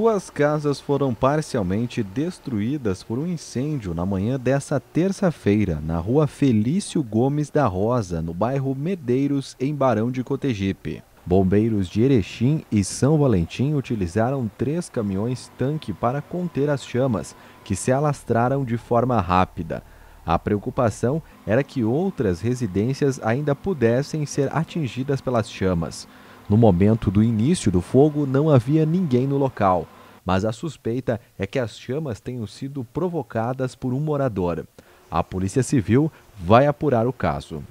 Duas casas foram parcialmente destruídas por um incêndio na manhã desta terça-feira, na rua Felício Gomes da Rosa, no bairro Medeiros, em Barão de Cotegipe. Bombeiros de Erechim e São Valentim utilizaram três caminhões-tanque para conter as chamas, que se alastraram de forma rápida. A preocupação era que outras residências ainda pudessem ser atingidas pelas chamas. No momento do início do fogo, não havia ninguém no local, mas a suspeita é que as chamas tenham sido provocadas por um morador. A Polícia Civil vai apurar o caso.